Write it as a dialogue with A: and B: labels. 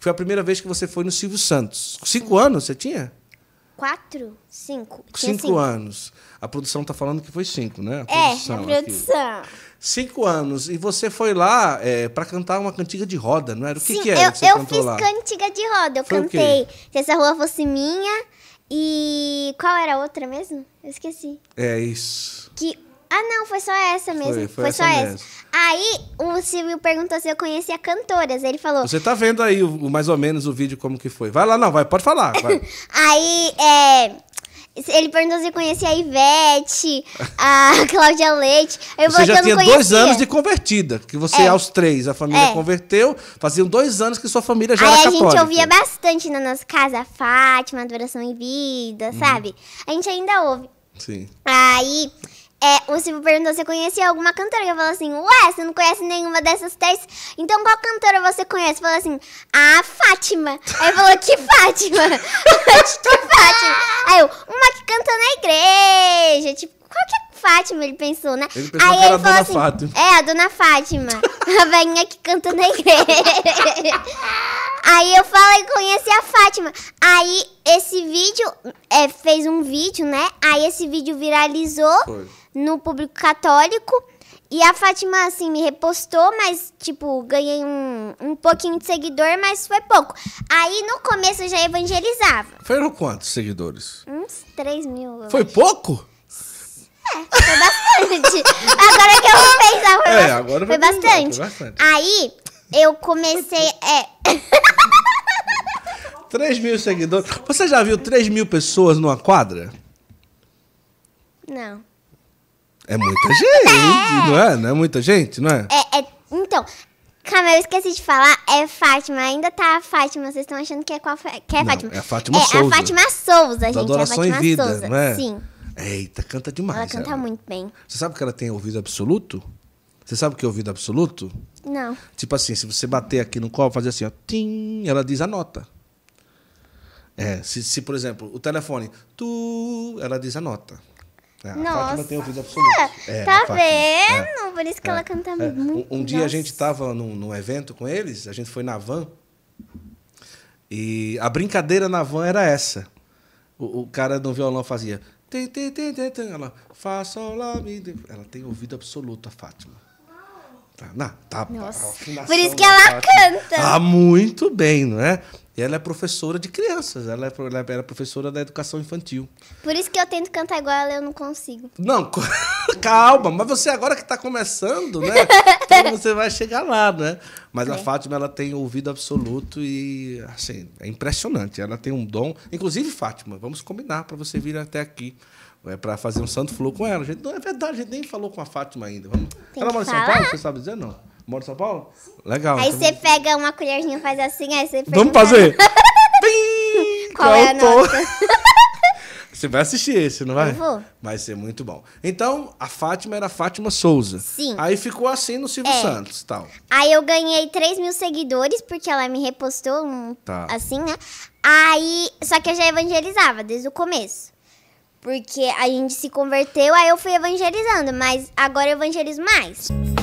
A: Foi a primeira vez que você foi no Silvio Santos. Cinco anos você tinha?
B: Quatro? Cinco. cinco, cinco.
A: anos. A produção está falando que foi cinco, né? A produção, é, a produção. Aqui. Cinco anos. E você foi lá é, para cantar uma cantiga de roda, não era? O que, Sim, que era eu, que você eu fiz lá?
B: cantiga de roda. Eu foi cantei Se Essa Rua Fosse Minha e... Qual era a outra mesmo? Eu esqueci.
A: É isso.
B: Que... Ah, não, foi só essa mesmo. Foi, foi, foi essa só mesmo. essa. Aí o Silvio perguntou se eu conhecia cantoras. Ele falou. Você
A: tá vendo aí o, o mais ou menos o vídeo como que foi? Vai lá, não, vai, pode falar. Vai.
B: aí é, ele perguntou se eu conhecia a Ivete, a Cláudia Leite. eu você já tinha dois anos de
A: convertida, que você, é. aos três, a família é. converteu. Faziam dois anos que sua família já Aí era católica. a gente ouvia
B: bastante na nossa casa, a Fátima, Adoração e Vida, hum. sabe? A gente ainda ouve. Sim. Aí é, o Silvio perguntou se eu conhecia alguma cantora. eu falei assim, ué, você não conhece nenhuma dessas três? Então qual cantora você conhece? Falou assim, a Fátima. Aí ele falou, que Fátima? que Fátima? Aí eu, uma que canta na igreja. Tipo, qual que é Fátima, ele pensou, né? Ele pensou Aí ele falou assim, Fátima. é, a dona Fátima, a velhinha que canta na igreja. Aí eu falei, conheci a Fátima. Aí esse vídeo, é, fez um vídeo, né? Aí esse vídeo viralizou. Foi no público católico. E a Fátima, assim, me repostou, mas, tipo, ganhei um, um pouquinho de seguidor, mas foi pouco. Aí, no começo, eu já evangelizava.
A: Foram quantos seguidores?
B: Uns 3 mil. Foi acho. pouco? É, foi bastante. agora que eu vou pensar, foi, é, agora foi, bastante. Pensar, foi bastante. Aí, eu comecei... É...
A: 3 mil seguidores. Você já viu 3 mil pessoas numa quadra? Não. É muita gente, não é? Não é muita gente, não é?
B: É, é então, calma, eu esqueci de falar. É Fátima, ainda tá a Fátima. Vocês estão achando que é qual que é a Fátima? Não, é a Fátima é, é Souza. É a Fátima Souza, gente. Adoração é a Fátima em Vida, Souza. não é? Sim.
A: Eita, canta demais. Ela canta ela. muito bem. Você sabe que ela tem ouvido absoluto? Você sabe o que é ouvido absoluto? Não. Tipo assim, se você bater aqui no copo, fazer assim, ó, tim, ela diz a nota. É, se, se, por exemplo, o telefone,
B: tu,
A: ela diz a nota. Nossa. É, a Fátima tem ouvido absoluto. É, é, tá vendo? É.
B: Por isso que é. ela canta é, muito. Um, um dia a gente
A: estava num, num, evento com eles, a gente foi na van. E a brincadeira na van era essa. O, o cara do violão fazia. Tem, tem, tem, tem, tem. Ela, Fá, sol, lá, mi. Ela tem ouvido absoluto, a Fátima. Tá, não, tá, Nossa. Por isso que ela Fátima. canta. Ah, muito bem, não é? ela é professora de crianças, ela, é, ela era professora da educação infantil.
B: Por isso que eu tento cantar igual ela, eu não consigo.
A: Não, calma, mas você agora que está começando, né? Então você vai chegar lá, né? Mas é. a Fátima, ela tem ouvido absoluto e, assim, é impressionante. Ela tem um dom. Inclusive, Fátima, vamos combinar para você vir até aqui. É para fazer um santo flow com ela. A gente, não é verdade, a gente nem falou com a Fátima ainda. Vamos... Ela mora em São Paulo? Você sabe dizer? Não. Mora em São Paulo? Legal. Aí então. você
B: então... pega uma colherzinha e faz assim, aí você
A: Vamos fazer! Pim! Qual, é a nota? Você vai assistir esse, não vai? Eu vou. Vai ser muito bom. Então, a Fátima era a Fátima Souza. Sim. Aí ficou assim no Silvio é. Santos tal.
B: Aí eu ganhei 3 mil seguidores, porque ela me repostou um, tá. assim, né? Aí. Só que eu já evangelizava desde o começo. Porque a gente se converteu, aí eu fui evangelizando, mas agora eu evangelizo mais.